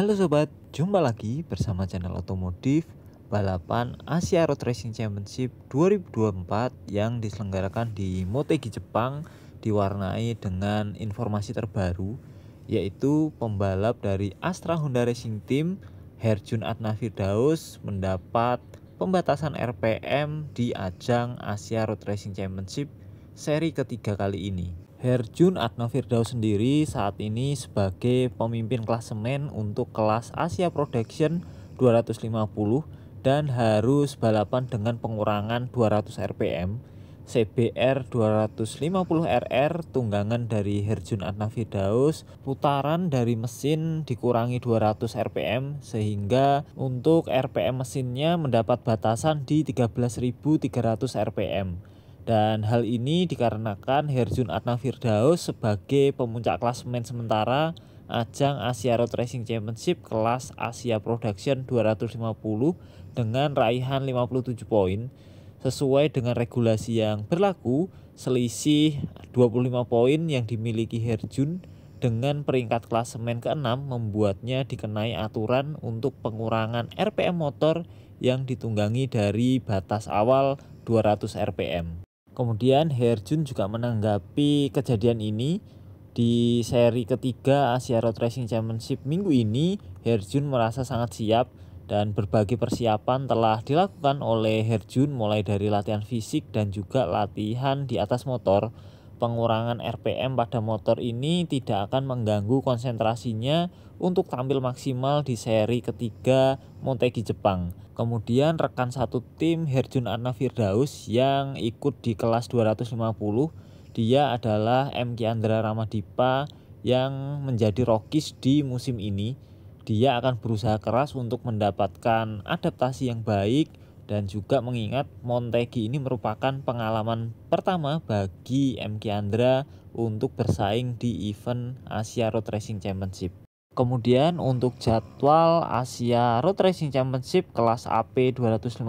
Halo sobat, jumpa lagi bersama channel otomotif balapan Asia Road Racing Championship 2024 yang diselenggarakan di Motegi Jepang diwarnai dengan informasi terbaru yaitu pembalap dari Astra Honda Racing Team Herjun Adna Daus mendapat pembatasan RPM di ajang Asia Road Racing Championship seri ketiga kali ini. Herjun Adna Firdaus sendiri saat ini sebagai pemimpin klasemen untuk kelas Asia Production 250 dan harus balapan dengan pengurangan 200 rpm CBR 250RR tunggangan dari Herjun Adna Firdaus putaran dari mesin dikurangi 200 RPM sehingga untuk RPM mesinnya mendapat batasan di 13.300 RPM dan hal ini dikarenakan Herjun Adnan Firdaus sebagai pemuncak klasemen sementara ajang Asia Road Racing Championship kelas Asia Production 250 dengan raihan 57 poin sesuai dengan regulasi yang berlaku selisih 25 poin yang dimiliki Herjun dengan peringkat klasemen ke-6 membuatnya dikenai aturan untuk pengurangan RPM motor yang ditunggangi dari batas awal 200 RPM. Kemudian Herjun juga menanggapi kejadian ini di seri ketiga Asia Road Racing Championship minggu ini Herjun merasa sangat siap dan berbagai persiapan telah dilakukan oleh Herjun mulai dari latihan fisik dan juga latihan di atas motor Pengurangan RPM pada motor ini tidak akan mengganggu konsentrasinya untuk tampil maksimal di seri ketiga Montegi Jepang. Kemudian rekan satu tim Herjun Arna Firdaus yang ikut di kelas 250, dia adalah MK Andra Ramadipa yang menjadi rokis di musim ini. Dia akan berusaha keras untuk mendapatkan adaptasi yang baik dan juga mengingat Montegi ini merupakan pengalaman pertama bagi MK Andra untuk bersaing di event Asia Road Racing Championship. Kemudian untuk jadwal Asia Road Racing Championship kelas AP 250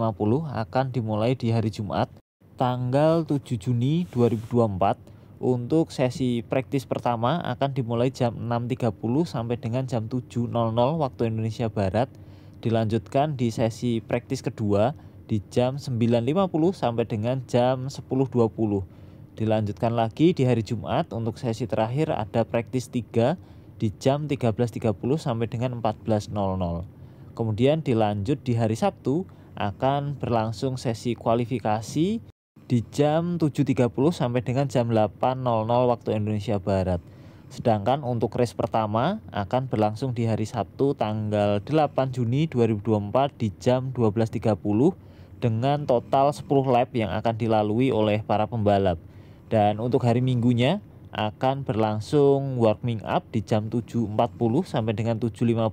akan dimulai di hari Jumat tanggal 7 Juni 2024. Untuk sesi praktis pertama akan dimulai jam 6.30 sampai dengan jam 7.00 waktu Indonesia Barat. Dilanjutkan di sesi praktis kedua di jam 9.50 sampai dengan jam 10.20. Dilanjutkan lagi di hari Jumat untuk sesi terakhir ada praktis 3 di jam 13.30 sampai dengan 14.00. Kemudian dilanjut di hari Sabtu akan berlangsung sesi kualifikasi di jam 7.30 sampai dengan jam 8.00 waktu Indonesia Barat. Sedangkan untuk race pertama akan berlangsung di hari Sabtu tanggal 8 Juni 2024 di jam 12.30 dengan total 10 lap yang akan dilalui oleh para pembalap. Dan untuk hari Minggunya akan berlangsung warming up di jam 7.40 sampai dengan 7.50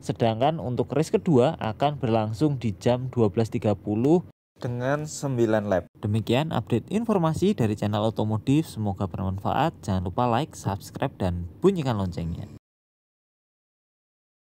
sedangkan untuk race kedua akan berlangsung di jam 12.30 dengan 9 lap. Demikian update informasi dari channel otomotif, semoga bermanfaat. Jangan lupa like, subscribe, dan bunyikan loncengnya.